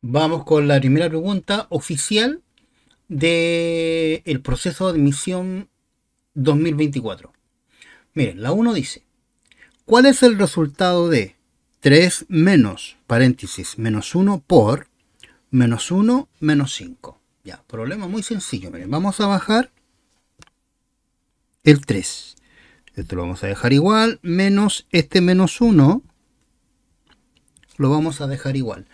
Vamos con la primera pregunta oficial del proceso de admisión 2024. Miren, la 1 dice, ¿cuál es el resultado de 3 menos paréntesis menos 1 por menos 1 menos 5? Ya, problema muy sencillo. Miren, vamos a bajar el 3. Esto lo vamos a dejar igual, menos este menos 1 lo vamos a dejar igual.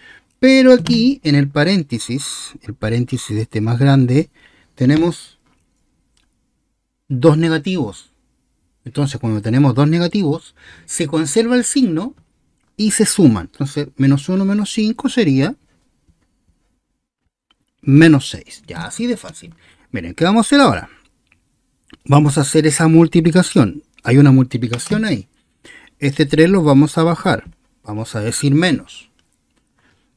Pero aquí, en el paréntesis, el paréntesis de este más grande, tenemos dos negativos. Entonces, cuando tenemos dos negativos, se conserva el signo y se suman. Entonces, menos 1 menos 5 sería menos 6. Ya, así de fácil. Miren, ¿qué vamos a hacer ahora? Vamos a hacer esa multiplicación. Hay una multiplicación ahí. Este 3 lo vamos a bajar. Vamos a decir menos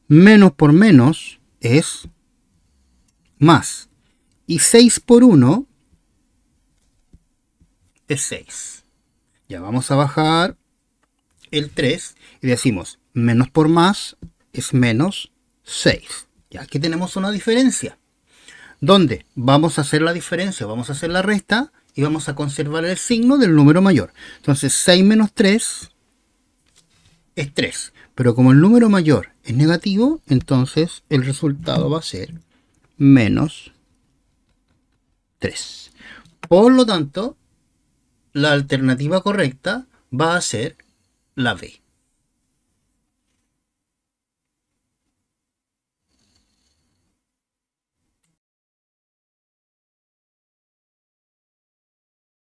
menos por menos es más. Y 6 por 1 es 6. Ya vamos a bajar el 3 y decimos menos por más es menos 6. Ya aquí tenemos una diferencia. ¿Dónde? vamos a hacer la diferencia, vamos a hacer la resta y vamos a conservar el signo del número mayor. Entonces 6 menos 3 es 3. Pero como el número mayor es negativo, entonces el resultado va a ser menos 3. Por lo tanto, la alternativa correcta va a ser la B.